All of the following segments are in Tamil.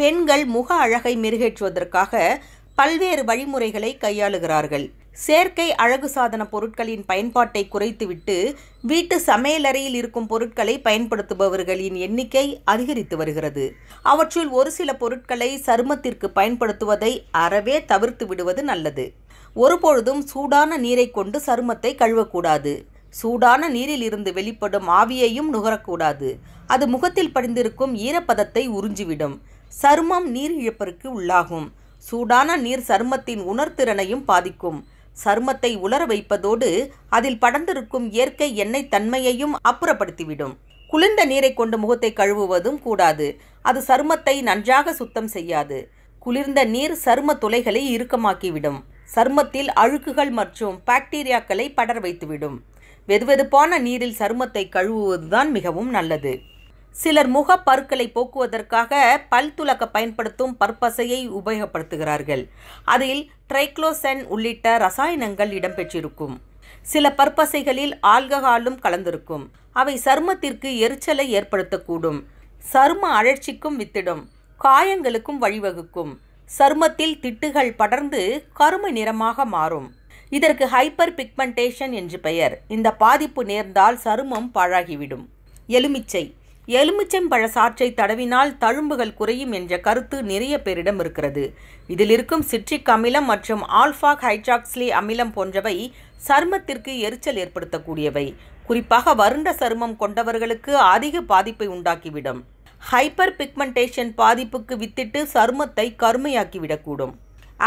பெண்கள் முக அழகை மெருகேற்றுவதற்காக பல்வேறு வழிமுறைகளை கையாளுகிறார்கள் செயற்கை அழகு சாதன பொருட்களின் பயன்பாட்டை குறைத்துவிட்டு வீட்டு சமையலறையில் இருக்கும் பொருட்களை பயன்படுத்துபவர்களின் எண்ணிக்கை அதிகரித்து வருகிறது அவற்றுள் ஒரு சில பொருட்களை சருமத்திற்கு பயன்படுத்துவதை அறவே தவிர்த்து விடுவது நல்லது ஒருபொழுதும் சூடான நீரை கொண்டு சருமத்தை கழுவக்கூடாது சூடான நீரில் இருந்து வெளிப்படும் ஆவியையும் நுகரக்கூடாது அது முகத்தில் படிந்திருக்கும் ஈரப்பதத்தை உறிஞ்சிவிடும் சருமம் நீர் இழப்பிற்கு உள்ளாகும் சூடான நீர் சருமத்தின் உணர்திறனையும் பாதிக்கும் சருமத்தை உலர வைப்பதோடு அதில் படர்ந்திருக்கும் இயற்கை எண்ணெய் தன்மையையும் அப்புறப்படுத்திவிடும் குளிர்ந்த நீரை கொண்டு முகத்தை கழுவுவதும் கூடாது அது சருமத்தை நன்றாக சுத்தம் செய்யாது குளிர்ந்த நீர் சரும துளைகளை இறுக்கமாக்கிவிடும் சருமத்தில் அழுக்குகள் மற்றும் பாக்டீரியாக்களை படர வைத்துவிடும் வெதுவெதுப்பான நீரில் சருமத்தை கழுவுவதுதான் மிகவும் நல்லது சிலர் முக பருக்களை போக்குவதற்காக பல் துலக்க பயன்படுத்தும் பற்பசையை உபயோகப்படுத்துகிறார்கள் அதில் ட்ரைக்ளோசென் உள்ளிட்ட ரசாயனங்கள் இடம்பெற்றிருக்கும் சில பற்பசைகளில் ஆல்கஹாலும் கலந்திருக்கும் அவை சருமத்திற்கு எரிச்சலை ஏற்படுத்தக்கூடும் சரும அழற்சிக்கும் வித்திடும் காயங்களுக்கும் வழிவகுக்கும் சருமத்தில் திட்டுகள் படர்ந்து கருமை நிறமாக மாறும் இதற்கு ஹைப்பர் பிக்மெண்டேஷன் என்று பெயர் இந்த பாதிப்பு நேர்ந்தால் சருமம் பாழாகிவிடும் எலுமிச்சை எலுமிச்சம்பழ சாற்றை தடவினால் தழும்புகள் குறையும் என்ற கருத்து நிறைய பேரிடம் இருக்கிறது இதில் இருக்கும் சிட்ரிக் அமிலம் மற்றும் ஆல்ஃபா ஹைட்ராக்ஸ்லி அமிலம் போன்றவை சருமத்திற்கு எரிச்சல் ஏற்படுத்தக்கூடியவை குறிப்பாக வருண்ட சருமம் கொண்டவர்களுக்கு அதிக பாதிப்பை உண்டாக்கிவிடும் ஹைப்பர் பிக்மெண்டேஷன் பாதிப்புக்கு வித்திட்டு சருமத்தை கருமையாக்கிவிடக்கூடும்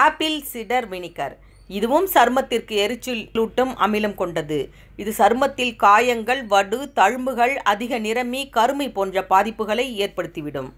ஆப்பிள் சிடர் வினிகர் இதுவும் சருமத்திற்கு எரிச்சலூட்டும் அமிலம் கொண்டது இது சருமத்தில் காயங்கள் வடு தழும்புகள் அதிக நிறமி கருமை போன்ற பாதிப்புகளை ஏற்படுத்திவிடும்